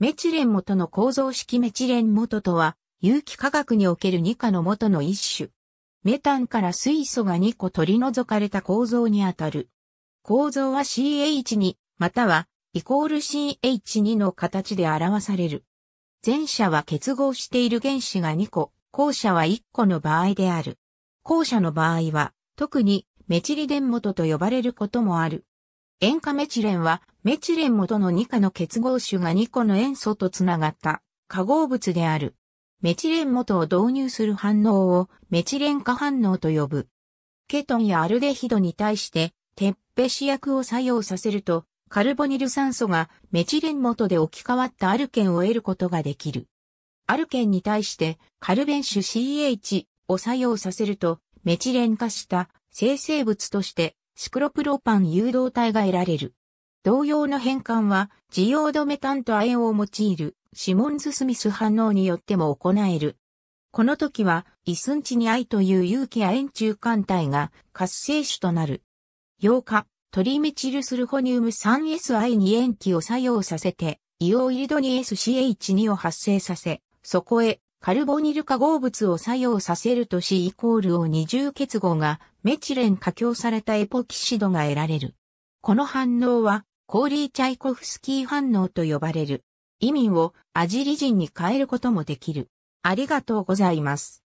メチレン元の構造式メチレン元とは、有機化学における2価の元の一種。メタンから水素が2個取り除かれた構造にあたる。構造は CH2 またはイコール CH2 の形で表される。前者は結合している原子が2個、後者は1個の場合である。後者の場合は特にメチリデン元と呼ばれることもある。塩化メチレンは、メチレン元の2価の結合種が2個の塩素とつながった化合物である。メチレン元を導入する反応をメチレン化反応と呼ぶ。ケトンやアルデヒドに対して、鉄ペシ薬を作用させると、カルボニル酸素がメチレン元で置き換わったアルケンを得ることができる。アルケンに対して、カルベンシュ CH を作用させると、メチレン化した生成物としてシクロプロパン誘導体が得られる。同様の変換は、ジオードメタンと亜鉛を用いる、シモンズ・スミス反応によっても行える。この時は、イスンチニアイという有機亜鉛中間体が活性種となる。8日、トリメチルスルホニウム 3SI2 塩基を作用させて、イオイルドに s c h 2を発生させ、そこへカルボニル化合物を作用させると C イコールを二重結合がメチレン加強されたエポキシドが得られる。この反応は、コーリー・チャイコフスキー反応と呼ばれる。意味をアジリジンに変えることもできる。ありがとうございます。